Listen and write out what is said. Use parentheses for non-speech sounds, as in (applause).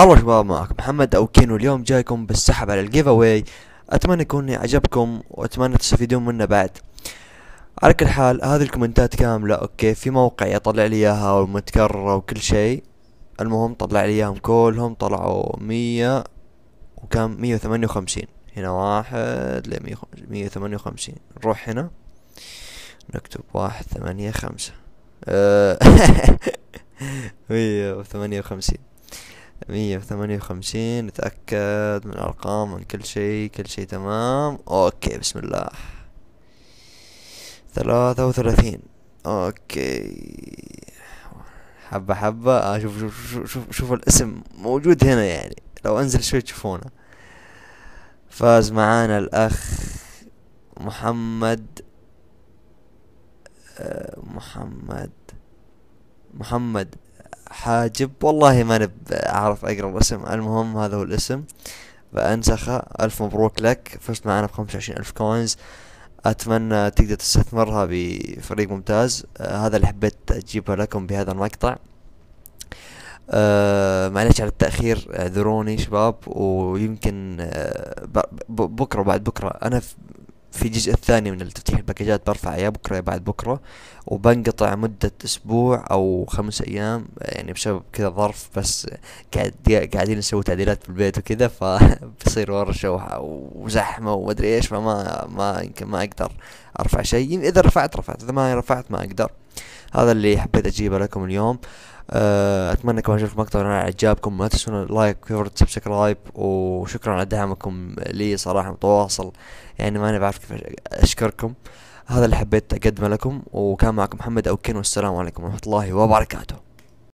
هلا شباب معكم محمد او كينو اليوم جايكم بالسحب على الجيف اواي اتمنى يكون عجبكم واتمنى تستفيدون منه بعد على كل حال هذه الكومنتات كاملة اوكي في موقع يطلع لي اياها ومتكررة وكل شيء المهم طلع لي اياهم كلهم طلعوا مية وكم مية وثمانية وخمسين هنا واحد لمية وثمانية وخمسين نروح هنا نكتب واحد ثمانية خمسة آه، (laughs) مية وثمانية وخمسين مية وثمانية وخمسين نتأكد من الأرقام من كل شي كل شي تمام أوكي بسم الله ثلاثة وثلاثين أوكي حبة حبة آه شوف شوف شوف شوف, شوف الاسم موجود هنا يعني لو أنزل شوي تشوفونه فاز معانا الأخ محمد آه، محمد محمد حاجب والله ما نب اعرف اقرا الاسم المهم هذا هو الاسم فانسخه الف مبروك لك فزت معنا بخمسة وعشرين الف كوينز اتمنى تقدر تستثمرها بفريق ممتاز آه هذا اللي حبيت اجيبه لكم بهذا المقطع آه معلش على التأخير اعذروني شباب ويمكن آه بكرة وبعد بكرة أنا في الجزء الثاني من تفتيح الباكجات برفع يا بكرة يا بعد بكرة وبنقطع مدة أسبوع أو خمس أيام يعني بسبب كذا ظرف بس قاعدين نسوي تعديلات بالبيت وكذا فبصير (laughs) ورا شوحة وزحمة ومدري إيش فما ما يمكن ما أقدر أرفع شيء إذا رفعت رفعت إذا ما رفعت ما أقدر هذا اللي حبيت اجيبه لكم اليوم أه، اتمنى كمان اشوف المقطع انا عجبكم ما تنسون لايك كيفورد سبسكرايب وشكرا على دعمكم لي صراحه متواصل يعني ما انا بعرف كيف اشكركم هذا اللي حبيت اقدمه لكم وكان معكم محمد اوكين والسلام عليكم ورحمه الله وبركاته